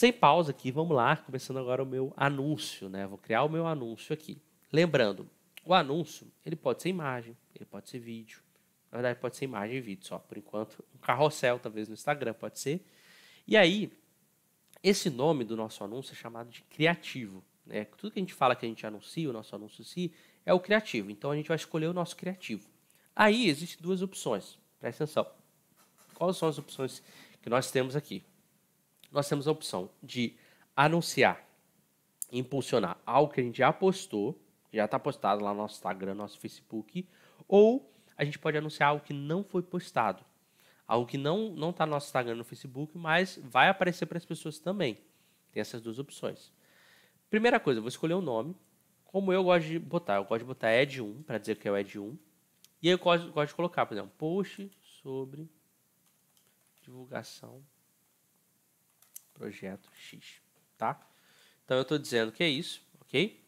Sem pausa aqui, vamos lá, começando agora o meu anúncio, né? Vou criar o meu anúncio aqui. Lembrando, o anúncio, ele pode ser imagem, ele pode ser vídeo. Na verdade, pode ser imagem e vídeo só, por enquanto. Um carrossel, talvez, no Instagram, pode ser. E aí, esse nome do nosso anúncio é chamado de criativo. Né? Tudo que a gente fala que a gente anuncia, o nosso anúncio em si, é o criativo. Então, a gente vai escolher o nosso criativo. Aí, existem duas opções. Presta atenção. Quais são as opções que nós temos aqui? nós temos a opção de anunciar, impulsionar algo que a gente já postou, já está postado lá no nosso Instagram, nosso Facebook, ou a gente pode anunciar algo que não foi postado. Algo que não não está no nosso Instagram, no Facebook, mas vai aparecer para as pessoas também. Tem essas duas opções. Primeira coisa, eu vou escolher o um nome. Como eu gosto de botar, eu gosto de botar Ed1 para dizer que é o Ed1. E aí eu gosto, gosto de colocar, por exemplo, post sobre divulgação projeto X, tá? Então eu estou dizendo que é isso, ok?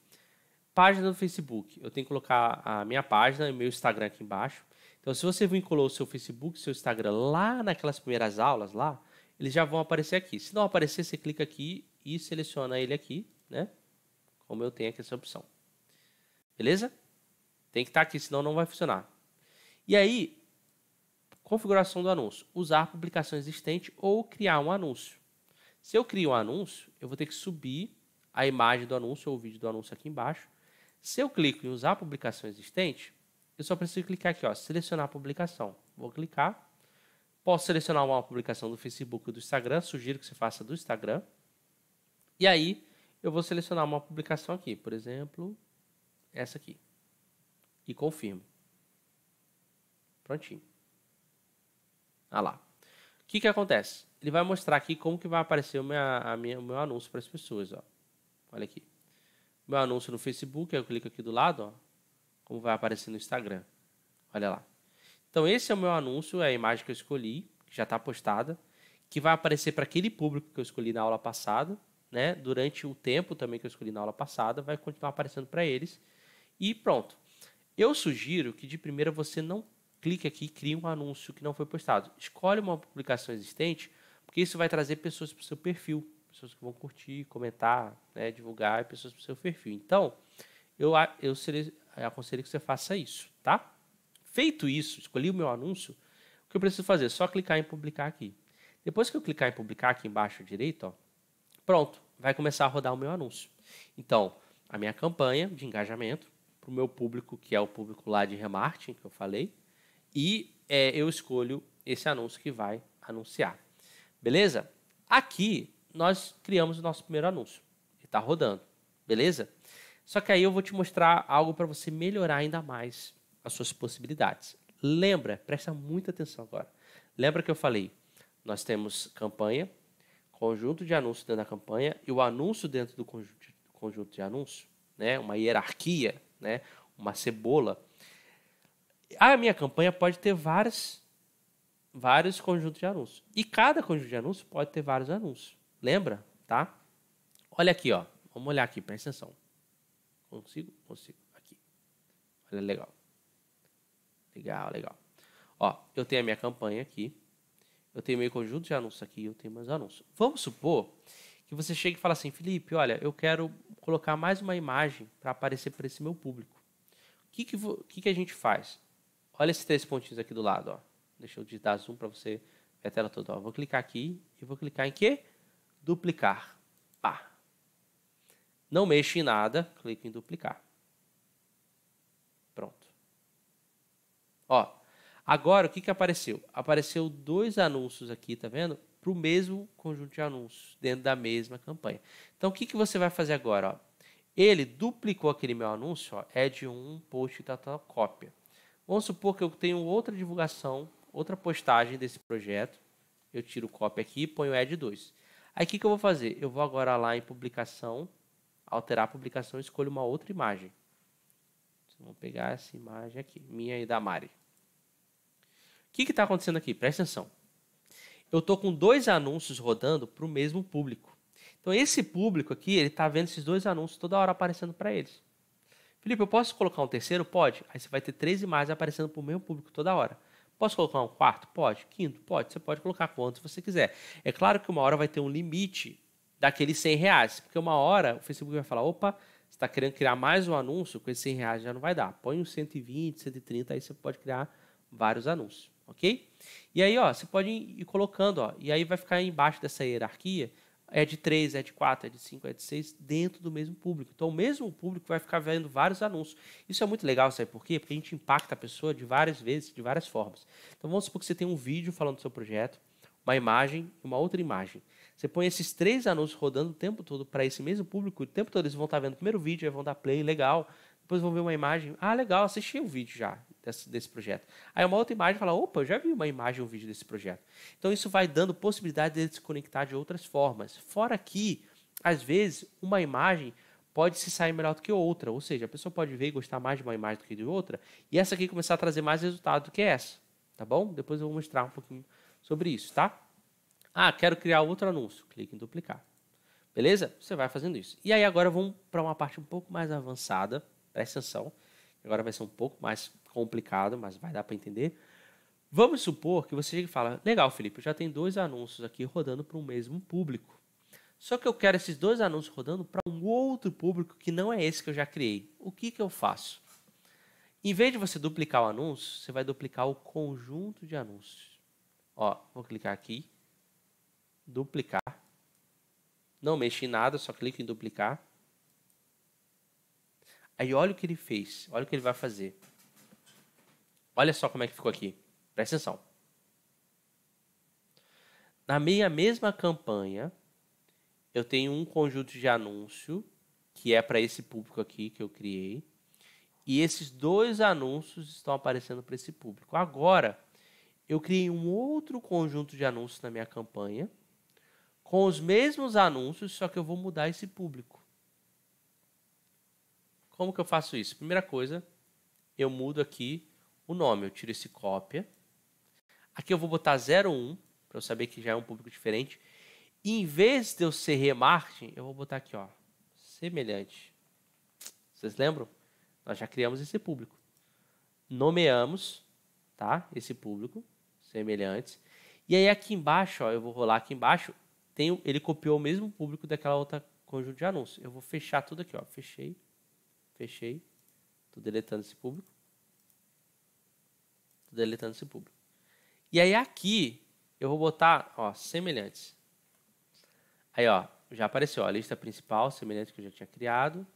Página do Facebook, eu tenho que colocar a minha página e meu Instagram aqui embaixo. Então se você vinculou o seu Facebook, seu Instagram lá naquelas primeiras aulas lá, eles já vão aparecer aqui. Se não aparecer, você clica aqui e seleciona ele aqui, né? Como eu tenho aqui essa opção. Beleza? Tem que estar tá aqui, senão não vai funcionar. E aí, configuração do anúncio. Usar publicação existente ou criar um anúncio. Se eu crio um anúncio, eu vou ter que subir a imagem do anúncio ou o vídeo do anúncio aqui embaixo. Se eu clico em usar a publicação existente, eu só preciso clicar aqui, ó, selecionar a publicação. Vou clicar. Posso selecionar uma publicação do Facebook ou do Instagram. Sugiro que você faça do Instagram. E aí, eu vou selecionar uma publicação aqui. Por exemplo, essa aqui. E confirmo. Prontinho. Ah lá que, que acontece? Ele vai mostrar aqui como que vai aparecer o, minha, a minha, o meu anúncio para as pessoas. Ó. Olha aqui. Meu anúncio no Facebook, eu clico aqui do lado, ó, como vai aparecer no Instagram. Olha lá. Então esse é o meu anúncio, é a imagem que eu escolhi, que já está postada, que vai aparecer para aquele público que eu escolhi na aula passada, né? Durante o tempo também que eu escolhi na aula passada, vai continuar aparecendo para eles. E pronto. Eu sugiro que de primeira você não clique aqui e crie um anúncio que não foi postado. Escolhe uma publicação existente, porque isso vai trazer pessoas para o seu perfil, pessoas que vão curtir, comentar, né, divulgar, pessoas para o seu perfil. Então, eu, eu, eu aconselho que você faça isso, tá? Feito isso, escolhi o meu anúncio, o que eu preciso fazer? É só clicar em publicar aqui. Depois que eu clicar em publicar aqui embaixo à direita, ó, pronto, vai começar a rodar o meu anúncio. Então, a minha campanha de engajamento para o meu público, que é o público lá de remarketing que eu falei, e é, eu escolho esse anúncio que vai anunciar. Beleza? Aqui nós criamos o nosso primeiro anúncio. está rodando. Beleza? Só que aí eu vou te mostrar algo para você melhorar ainda mais as suas possibilidades. Lembra, presta muita atenção agora. Lembra que eu falei? Nós temos campanha, conjunto de anúncios dentro da campanha e o anúncio dentro do conjunto, conjunto de anúncios, né? Uma hierarquia, né? Uma cebola a minha campanha pode ter várias, vários conjuntos de anúncios. E cada conjunto de anúncios pode ter vários anúncios. Lembra? Tá? Olha aqui, ó. Vamos olhar aqui, presta atenção. Consigo? Consigo. Aqui. Olha, legal. Legal, legal. Ó, eu tenho a minha campanha aqui. Eu tenho meu conjunto de anúncios aqui. Eu tenho meus anúncios. Vamos supor que você chegue e fala assim, Felipe, olha, eu quero colocar mais uma imagem para aparecer para esse meu público. O que que, que, que a gente faz? Olha esses três pontinhos aqui do lado, ó. Deixa eu digitar zoom para você ver a tela toda. Ó. Vou clicar aqui e vou clicar em quê? Duplicar. Pá. Não mexo em nada, clico em duplicar. Pronto. Ó, agora o que, que apareceu? Apareceu dois anúncios aqui, tá vendo? Para o mesmo conjunto de anúncios, dentro da mesma campanha. Então, o que, que você vai fazer agora? Ó? Ele duplicou aquele meu anúncio, ó, é de um post da tua cópia. Vamos supor que eu tenho outra divulgação, outra postagem desse projeto. Eu tiro o copy aqui e ponho add 2. Aí o que, que eu vou fazer? Eu vou agora lá em publicação, alterar a publicação e escolho uma outra imagem. Vamos pegar essa imagem aqui, minha e da Mari. O que está acontecendo aqui? Presta atenção. Eu estou com dois anúncios rodando para o mesmo público. Então esse público aqui, ele está vendo esses dois anúncios toda hora aparecendo para eles. Felipe, eu posso colocar um terceiro? Pode. Aí você vai ter três imagens aparecendo para o mesmo público toda hora. Posso colocar um quarto? Pode. Quinto? Pode. Você pode colocar quantos você quiser. É claro que uma hora vai ter um limite daqueles 100 reais, porque uma hora o Facebook vai falar, opa, você está querendo criar mais um anúncio, com esses 100 reais já não vai dar. Põe uns 120, 130, aí você pode criar vários anúncios, ok? E aí, ó, você pode ir colocando, ó, e aí vai ficar embaixo dessa hierarquia, é de 3, é de 4, é de 5, é de 6, dentro do mesmo público. Então, o mesmo público vai ficar vendo vários anúncios. Isso é muito legal, sabe por quê? Porque a gente impacta a pessoa de várias vezes, de várias formas. Então, vamos supor que você tem um vídeo falando do seu projeto, uma imagem e uma outra imagem. Você põe esses três anúncios rodando o tempo todo para esse mesmo público, o tempo todo eles vão estar tá vendo o primeiro vídeo, aí vão dar play, legal. Depois vão ver uma imagem, ah, legal, assisti o vídeo já desse, desse projeto. Aí uma outra imagem fala, opa, eu já vi uma imagem, um vídeo desse projeto. Então isso vai dando possibilidade de se conectar de outras formas. Fora que, às vezes, uma imagem pode se sair melhor do que outra. Ou seja, a pessoa pode ver e gostar mais de uma imagem do que de outra, e essa aqui começar a trazer mais resultado do que essa. Tá bom? Depois eu vou mostrar um pouquinho sobre isso, tá? Ah, quero criar outro anúncio. Clique em duplicar. Beleza? Você vai fazendo isso. E aí agora vamos para uma parte um pouco mais avançada. Presta atenção. Agora vai ser um pouco mais complicado, mas vai dar para entender. Vamos supor que você chega e fala: Legal, Felipe, eu já tenho dois anúncios aqui rodando para o mesmo público. Só que eu quero esses dois anúncios rodando para um outro público que não é esse que eu já criei. O que, que eu faço? Em vez de você duplicar o anúncio, você vai duplicar o conjunto de anúncios. Ó, vou clicar aqui, duplicar. Não mexi em nada, só clico em duplicar. Aí olha o que ele fez, olha o que ele vai fazer. Olha só como é que ficou aqui. Presta atenção. Na minha mesma campanha, eu tenho um conjunto de anúncio que é para esse público aqui que eu criei. E esses dois anúncios estão aparecendo para esse público. Agora, eu criei um outro conjunto de anúncios na minha campanha com os mesmos anúncios, só que eu vou mudar esse público. Como que eu faço isso? Primeira coisa, eu mudo aqui o nome. Eu tiro esse cópia. Aqui eu vou botar 01, para eu saber que já é um público diferente. E em vez de eu ser remarketing, eu vou botar aqui, ó, semelhante. Vocês lembram? Nós já criamos esse público. Nomeamos, tá? Esse público, semelhantes. E aí aqui embaixo, ó, eu vou rolar aqui embaixo, tem, ele copiou o mesmo público daquela outra conjunto de anúncios. Eu vou fechar tudo aqui, ó. Fechei, fechei. Estou deletando esse público deletando esse público. E aí aqui eu vou botar, ó, semelhantes. Aí, ó, já apareceu ó, a lista principal, semelhante que eu já tinha criado.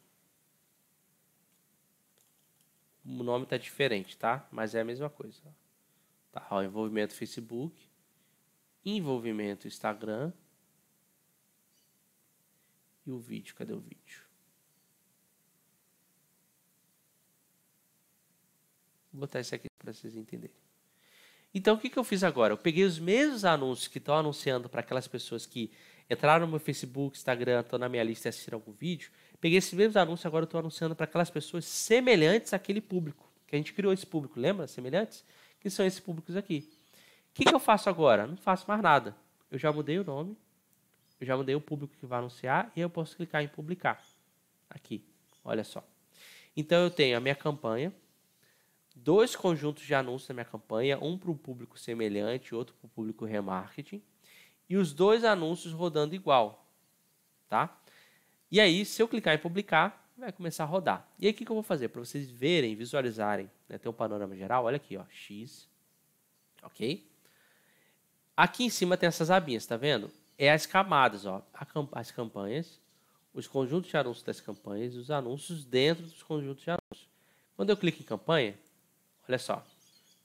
O nome tá diferente, tá? Mas é a mesma coisa. Tá, ó, envolvimento Facebook, envolvimento Instagram e o vídeo, cadê o vídeo? Vou botar esse aqui para vocês entenderem. Então, o que, que eu fiz agora? Eu peguei os mesmos anúncios que estão anunciando para aquelas pessoas que entraram no meu Facebook, Instagram, estão na minha lista e assistiram algum vídeo. Peguei esses mesmos anúncios, agora estou anunciando para aquelas pessoas semelhantes àquele público. Que a gente criou esse público, lembra? Semelhantes? Que são esses públicos aqui. O que, que eu faço agora? Não faço mais nada. Eu já mudei o nome, eu já mudei o público que vai anunciar e eu posso clicar em publicar. Aqui, olha só. Então eu tenho a minha campanha, dois conjuntos de anúncios na minha campanha, um para o público semelhante, outro para o público remarketing, e os dois anúncios rodando igual, tá? E aí, se eu clicar em publicar, vai começar a rodar. E aí, o que, que eu vou fazer? Para vocês verem, visualizarem, né, ter um panorama geral, olha aqui, ó, X, ok? Aqui em cima tem essas abinhas, tá vendo? É as camadas, ó, as campanhas, os conjuntos de anúncios das campanhas e os anúncios dentro dos conjuntos de anúncios. Quando eu clico em campanha, Olha só.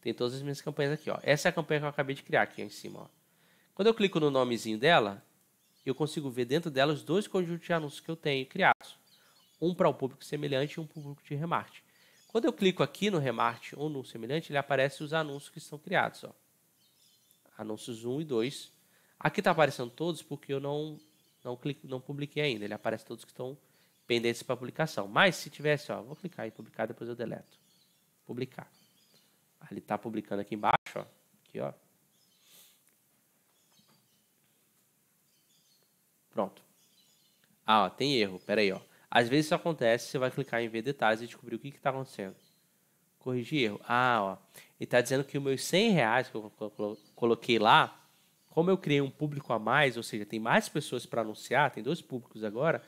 Tem todas as minhas campanhas aqui, ó. Essa é a campanha que eu acabei de criar aqui em cima, ó. Quando eu clico no nomezinho dela, eu consigo ver dentro dela os dois conjuntos de anúncios que eu tenho criados. Um para o um público semelhante e um para o público de remarketing. Quando eu clico aqui no remarketing ou no semelhante, ele aparece os anúncios que estão criados, ó. Anúncios 1 e 2. Aqui está aparecendo todos porque eu não não, clico, não publiquei ainda. Ele aparece todos que estão pendentes para publicação. Mas se tivesse, ó, vou clicar em publicar, depois eu deleto. Publicar. Ele está publicando aqui embaixo, ó. Aqui, ó. Pronto. Ah, ó, tem erro. Pera aí, ó. Às vezes isso acontece, você vai clicar em ver detalhes e descobrir o que está acontecendo. Corrigir erro. Ah, ó. Ele está dizendo que os meus 100 reais que eu coloquei lá, como eu criei um público a mais, ou seja, tem mais pessoas para anunciar, tem dois públicos agora,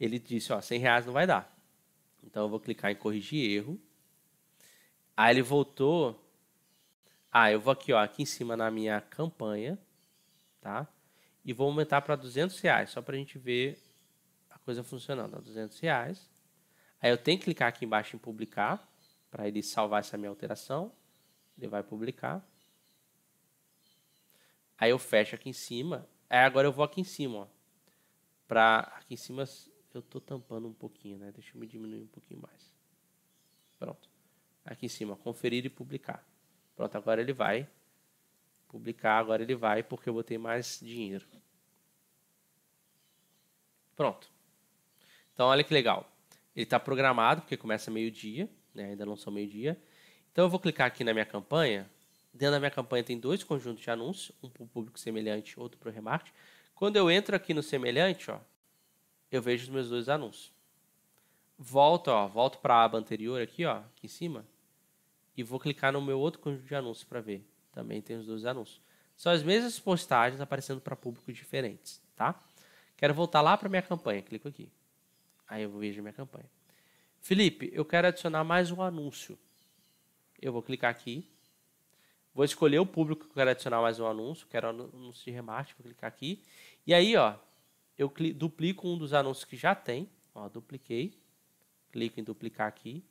ele disse, ó, 100 reais não vai dar. Então eu vou clicar em corrigir erro. Aí ele voltou. Ah, eu vou aqui, ó, aqui em cima na minha campanha, tá? E vou aumentar para 200 reais, só para a gente ver a coisa funcionando. Ó, 200 reais. Aí eu tenho que clicar aqui embaixo em publicar, para ele salvar essa minha alteração. Ele vai publicar. Aí eu fecho aqui em cima. Aí agora eu vou aqui em cima, ó. Pra aqui em cima eu estou tampando um pouquinho, né? Deixa eu me diminuir um pouquinho mais. Pronto aqui em cima, conferir e publicar. Pronto, agora ele vai publicar, agora ele vai porque eu botei mais dinheiro. Pronto. Então olha que legal. Ele está programado porque começa meio-dia, né? ainda não são meio-dia. Então eu vou clicar aqui na minha campanha. Dentro da minha campanha tem dois conjuntos de anúncios, um para o público semelhante, outro para o remarketing. Quando eu entro aqui no semelhante, ó, eu vejo os meus dois anúncios. Volto, ó, volto para a aba anterior aqui, ó, aqui em cima. E vou clicar no meu outro conjunto de anúncios para ver. Também tem os dois anúncios. São as mesmas postagens aparecendo para públicos diferentes, tá? Quero voltar lá para minha campanha. Clico aqui. Aí eu vejo minha campanha. Felipe, eu quero adicionar mais um anúncio. Eu vou clicar aqui. Vou escolher o público que eu quero adicionar mais um anúncio. Quero anúncio de remarketing. Vou clicar aqui. E aí, ó, eu duplico um dos anúncios que já tem. Ó, dupliquei. Clico em duplicar aqui.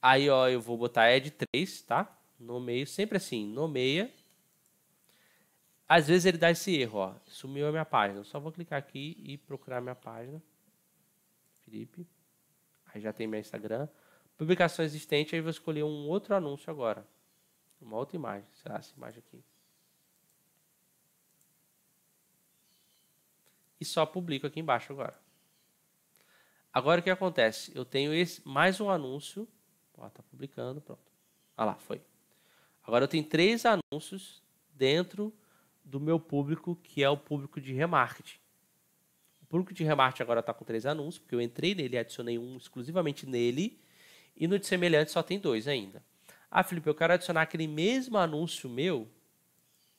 Aí, ó, eu vou botar add 3, tá? no meio sempre assim, nomeia. Às vezes ele dá esse erro, ó. Sumiu a minha página. Eu só vou clicar aqui e procurar minha página. Felipe. Aí já tem meu Instagram. Publicação existente, aí vou escolher um outro anúncio agora. Uma outra imagem. Será essa imagem aqui? E só publico aqui embaixo agora. Agora o que acontece? Eu tenho esse, mais um anúncio Ó, tá publicando, pronto. Ah lá, foi. Agora eu tenho três anúncios dentro do meu público, que é o público de remarketing. O público de remarketing agora está com três anúncios, porque eu entrei nele e adicionei um exclusivamente nele, e no de semelhante só tem dois ainda. Ah, Felipe, eu quero adicionar aquele mesmo anúncio meu,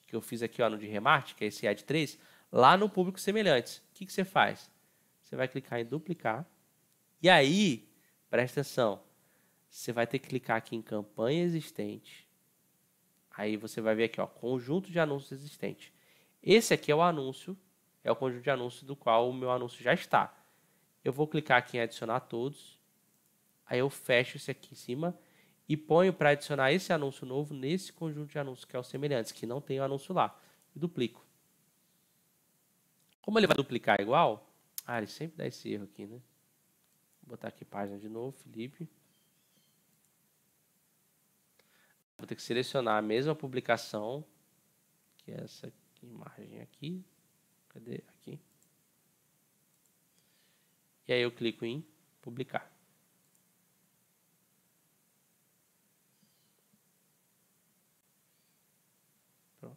que eu fiz aqui ó, no de remarketing, que é esse ad 3, lá no público semelhantes. O que, que você faz? Você vai clicar em duplicar, e aí, presta atenção, você vai ter que clicar aqui em campanha existente. Aí você vai ver aqui, ó, conjunto de anúncios existente. Esse aqui é o anúncio, é o conjunto de anúncios do qual o meu anúncio já está. Eu vou clicar aqui em adicionar todos. Aí eu fecho esse aqui em cima e ponho para adicionar esse anúncio novo nesse conjunto de anúncios que é o semelhantes, que não tem o anúncio lá. E duplico. Como ele vai duplicar igual, ah, ele sempre dá esse erro aqui, né? Vou botar aqui página de novo, Felipe. ter que selecionar a mesma publicação, que é essa imagem aqui. Cadê? Aqui. E aí eu clico em publicar. Pronto.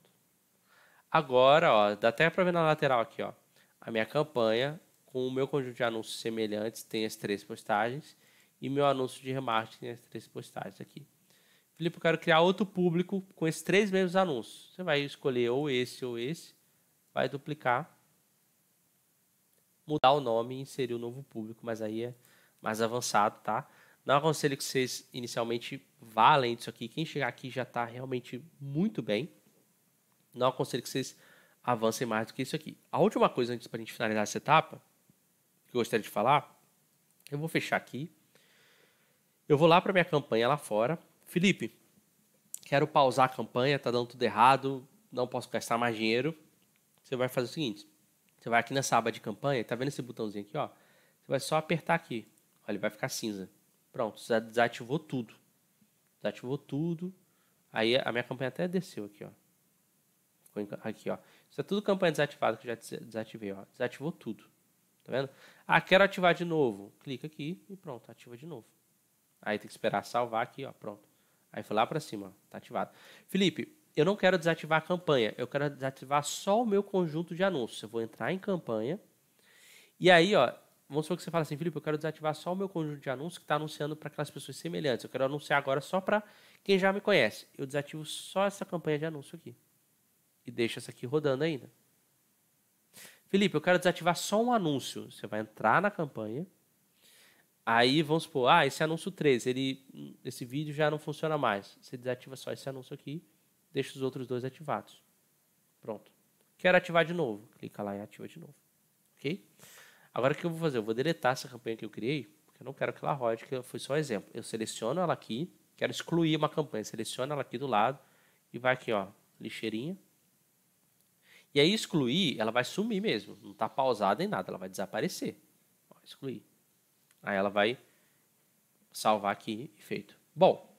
Agora, ó, dá até para ver na lateral aqui, ó. A minha campanha com o meu conjunto de anúncios semelhantes tem as três postagens e meu anúncio de remarketing tem as três postagens aqui. Felipe, eu quero criar outro público com esses três mesmos anúncios. Você vai escolher ou esse ou esse, vai duplicar, mudar o nome e inserir o um novo público, mas aí é mais avançado, tá? Não aconselho que vocês inicialmente vá além disso aqui. Quem chegar aqui já está realmente muito bem. Não aconselho que vocês avancem mais do que isso aqui. A última coisa antes para a gente finalizar essa etapa, que eu gostaria de falar, eu vou fechar aqui. Eu vou lá para minha campanha lá fora Felipe, quero pausar a campanha, tá dando tudo errado, não posso gastar mais dinheiro. Você vai fazer o seguinte: você vai aqui nessa aba de campanha, tá vendo esse botãozinho aqui, ó? Você vai só apertar aqui. Olha, ele vai ficar cinza. Pronto, você desativou tudo. Desativou tudo. Aí a minha campanha até desceu aqui, ó. aqui, ó. Isso é tudo campanha desativada que eu já desativei, ó. Desativou tudo. Tá vendo? Ah, quero ativar de novo. Clica aqui e pronto, ativa de novo. Aí tem que esperar salvar aqui, ó. Pronto. Aí foi lá para cima, tá ativado. Felipe, eu não quero desativar a campanha, eu quero desativar só o meu conjunto de anúncios. Eu vou entrar em campanha e aí, ó, vamos supor que você fala assim, Felipe, eu quero desativar só o meu conjunto de anúncios que está anunciando para aquelas pessoas semelhantes. Eu quero anunciar agora só para quem já me conhece. Eu desativo só essa campanha de anúncio aqui e deixo essa aqui rodando ainda. Felipe, eu quero desativar só um anúncio. Você vai entrar na campanha Aí vamos supor, ah, esse anúncio 3, ele, hum, esse vídeo já não funciona mais. Você desativa só esse anúncio aqui, deixa os outros dois ativados. Pronto. Quero ativar de novo. Clica lá e ativa de novo. Ok? Agora o que eu vou fazer? Eu vou deletar essa campanha que eu criei, porque eu não quero que ela rode, que foi só um exemplo. Eu seleciono ela aqui, quero excluir uma campanha, seleciono ela aqui do lado e vai aqui, ó, lixeirinha. E aí excluir, ela vai sumir mesmo, não está pausada em nada, ela vai desaparecer. Ó, excluir. Aí ela vai salvar aqui e feito. Bom,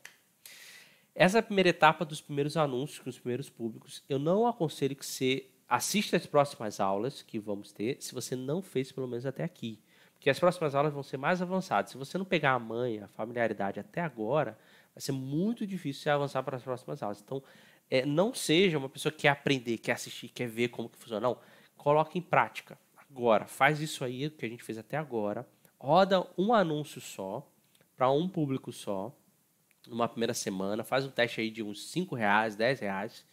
essa é a primeira etapa dos primeiros anúncios com os primeiros públicos. Eu não aconselho que você assista as próximas aulas que vamos ter, se você não fez pelo menos até aqui. Porque as próximas aulas vão ser mais avançadas. Se você não pegar a manha, a familiaridade até agora, vai ser muito difícil você avançar para as próximas aulas. Então, é, não seja uma pessoa que quer aprender, quer assistir, quer ver como que funciona. Não, coloque em prática. Agora, faz isso aí, o que a gente fez até agora roda um anúncio só, para um público só, numa primeira semana, faz um teste aí de uns 5 reais, 10 reais,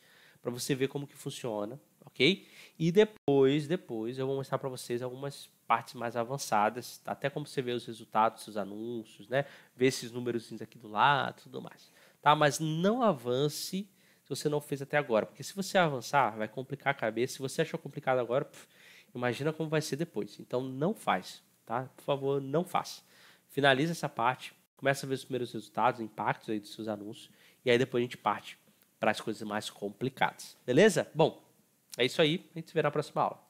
para você ver como que funciona, ok? E depois, depois eu vou mostrar para vocês algumas partes mais avançadas, até como você vê os resultados dos seus anúncios, né? Ver esses números aqui do lado, tudo mais. Tá? Mas não avance se você não fez até agora, porque se você avançar, vai complicar a cabeça. Se você achou complicado agora, puf, imagina como vai ser depois. Então não faz, tá? Por favor, não faça. Finaliza essa parte, começa a ver os primeiros resultados, impactos aí dos seus anúncios, e aí depois a gente parte para as coisas mais complicadas. Beleza? Bom, é isso aí, a gente se vê na próxima aula.